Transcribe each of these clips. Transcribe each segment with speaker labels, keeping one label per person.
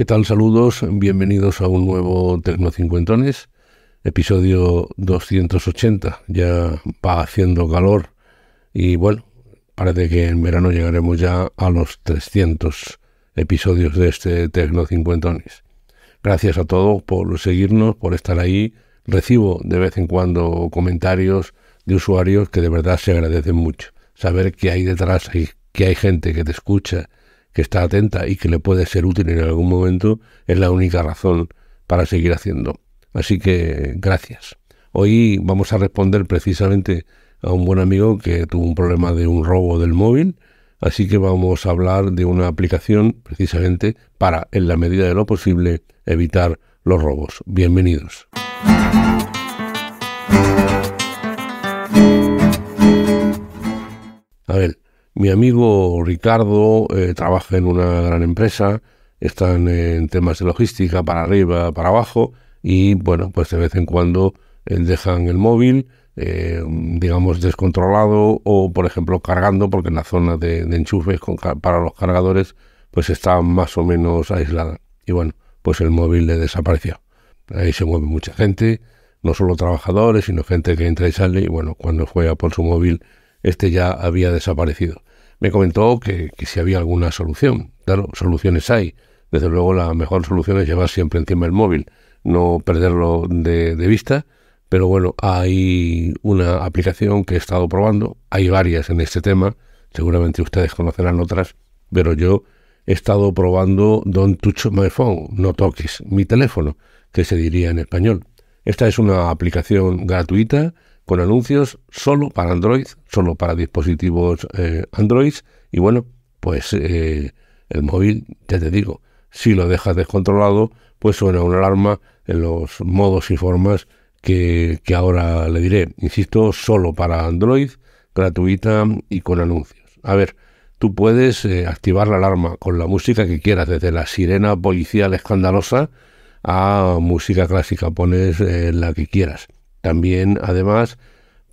Speaker 1: ¿Qué tal? Saludos, bienvenidos a un nuevo Tecnocincuentones, episodio 280. Ya va haciendo calor y bueno, parece que en verano llegaremos ya a los 300 episodios de este Tecnocincuentones. Gracias a todos por seguirnos, por estar ahí. Recibo de vez en cuando comentarios de usuarios que de verdad se agradecen mucho. Saber que hay detrás, y que hay gente que te escucha, que está atenta y que le puede ser útil en algún momento, es la única razón para seguir haciendo. Así que gracias. Hoy vamos a responder precisamente a un buen amigo que tuvo un problema de un robo del móvil, así que vamos a hablar de una aplicación precisamente para, en la medida de lo posible, evitar los robos. Bienvenidos. A ver, mi amigo Ricardo eh, trabaja en una gran empresa, están en temas de logística para arriba, para abajo, y bueno, pues de vez en cuando eh, dejan el móvil, eh, digamos, descontrolado o, por ejemplo, cargando, porque en la zona de, enchufes para los cargadores, pues está más o menos aislada. Y bueno, pues el móvil le desapareció. Ahí se mueve mucha gente, no solo trabajadores, sino gente que entra y sale, y bueno, cuando fue a por su móvil, este ya había desaparecido me comentó que, si había alguna solución. Claro, soluciones hay. Desde luego la mejor solución es llevar siempre encima el móvil, no perderlo de, de vista. Pero bueno, hay una aplicación que he estado probando, hay varias en este tema, seguramente ustedes conocerán otras, pero yo he estado probando Don't Touch My Phone, no toques mi teléfono, que se diría en español. Esta es una aplicación gratuita con anuncios solo para Android, solo para dispositivos eh, Android. Y bueno, pues eh, el móvil, ya te digo, si lo dejas descontrolado, pues suena una alarma en los modos y formas que, ahora le diré. Insisto, solo para Android, gratuita y con anuncios. A ver, tú puedes eh, activar la alarma con la música que quieras, desde la sirena policial escandalosa a música clásica, pones la que quieras. También, además,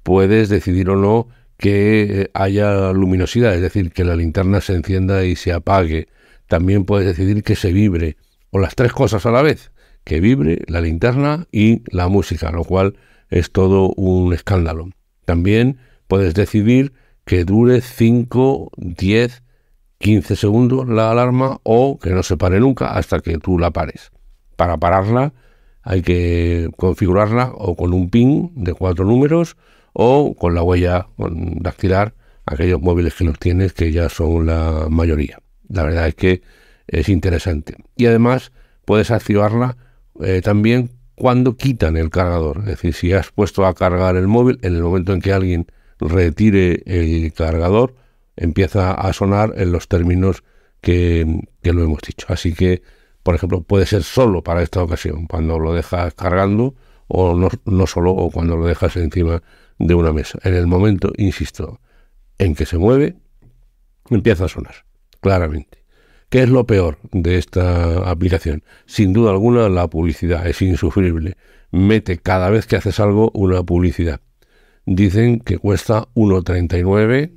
Speaker 1: puedes decidir o no que eh, haya luminosidad, es decir, que la linterna se encienda y se apague. También puedes decidir que se vibre, o las tres cosas a la vez, que vibre, la linterna y la música, lo cual es todo un escándalo. También puedes decidir que dure 5, 10, 15 segundos la alarma o que no se pare nunca hasta que tú la pares. Para pararla hay que configurarla o con un PIN de cuatro números o con la huella de dactilar, aquellos móviles que los tienes, que ya son la mayoría. La verdad es que es interesante. Y además puedes activarla eh, también cuando quitan el cargador. Es decir, si has puesto a cargar el móvil, en el momento en que alguien retire el cargador, empieza a sonar en los términos que lo hemos dicho. Así que por ejemplo, puede ser solo para esta ocasión, cuando lo dejas cargando o no, solo, o cuando lo dejas encima de una mesa. En el momento, insisto, en que se mueve, empieza a sonar, claramente. ¿Qué es lo peor de esta aplicación? Sin duda alguna, la publicidad es insufrible. Mete cada vez que haces algo una publicidad. Dicen que cuesta 1,39,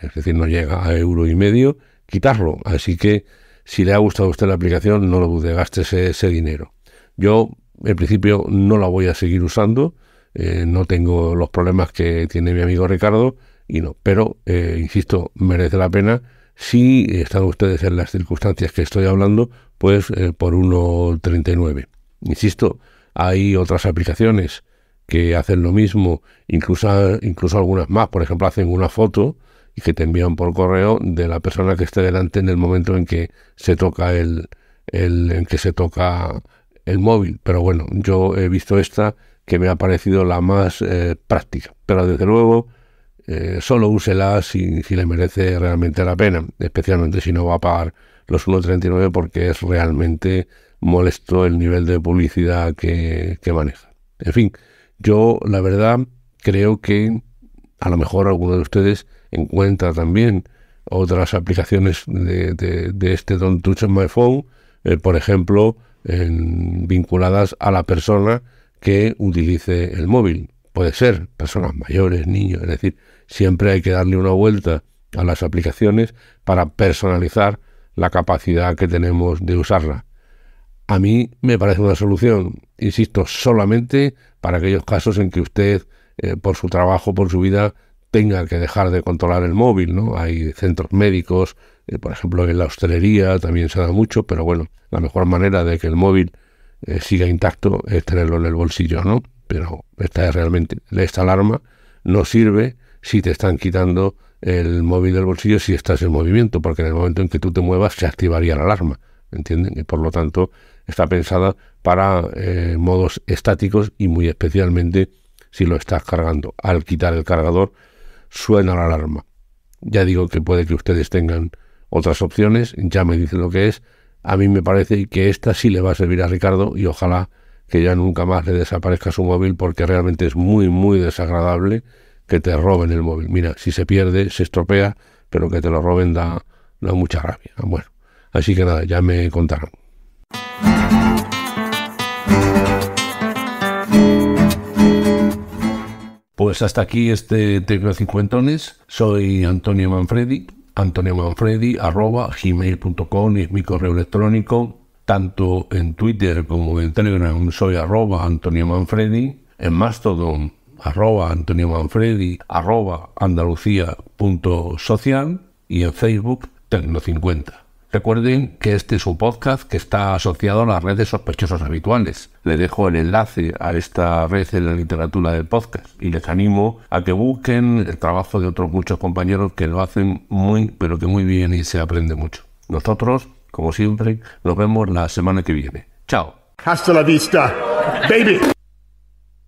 Speaker 1: es decir, no llega a euro y medio, quitarlo. Así que si le ha gustado a usted la aplicación, no lo gaste ese, dinero. Yo, en principio, no la voy a seguir usando. Eh, no tengo los problemas que tiene mi amigo Ricardo y no. Pero, eh, insisto, merece la pena. Si están ustedes en las circunstancias que estoy hablando, pues eh, por 1.39. Insisto, hay otras aplicaciones que hacen lo mismo, incluso, incluso algunas más. Por ejemplo, hacen una foto que te envían por correo de la persona que esté delante en el momento en que se toca el, el en que se toca el móvil. Pero bueno, yo he visto esta que me ha parecido la más eh, práctica. Pero desde luego, eh, solo úsela si, le merece realmente la pena, especialmente si no va a pagar los 1.39 porque es realmente molesto el nivel de publicidad que, que maneja. En fin, yo la verdad creo que a lo mejor alguno de ustedes en cuenta también otras aplicaciones de, este Don't Touch My Phone, eh, por ejemplo, vinculadas a la persona que utilice el móvil. Puede ser personas mayores, niños, es decir, siempre hay que darle una vuelta a las aplicaciones para personalizar la capacidad que tenemos de usarla. A mí me parece una solución, insisto, solamente para aquellos casos en que usted, eh, por su trabajo, por su vida, tenga que dejar de controlar el móvil, ¿no? Hay centros médicos, eh, por ejemplo, en la hostelería también se da mucho, pero bueno, la mejor manera de que el móvil eh, siga intacto es tenerlo en el bolsillo, ¿no? Pero esta es realmente, esta alarma no sirve si te están quitando el móvil del bolsillo si estás en movimiento, porque en el momento en que tú te muevas se activaría la alarma, ¿entienden? Y por lo tanto está pensada para eh, modos estáticos y muy especialmente si lo estás cargando. Al quitar el cargador, suena la alarma. Ya digo que puede que ustedes tengan otras opciones, ya me dicen lo que es. A mí me parece que esta sí le va a servir a Ricardo y ojalá que ya nunca más le desaparezca su móvil porque realmente es muy, muy desagradable que te roben el móvil. Mira, si se pierde, se estropea, pero que te lo roben da, da mucha rabia. Bueno, así que nada, ya me contarán. Pues hasta aquí este Tecnocincuentones. Soy Antonio Manfredi, Antonio Manfredi, arroba gmail.com es mi correo electrónico. Tanto en Twitter como en Telegram soy arroba Antonio Manfredi. En Mastodon, arroba Antonio Manfredi, arroba andalucía.social y en Facebook Tecno50. Recuerden que este es un podcast que está asociado a las redes sospechosos habituales. Le dejo el enlace a esta red en la literatura del podcast y les animo a que busquen el trabajo de otros muchos compañeros que lo hacen muy, pero que muy bien y se aprende mucho. Nosotros, como siempre, nos vemos la semana que viene. Chao. Hasta la vista, baby.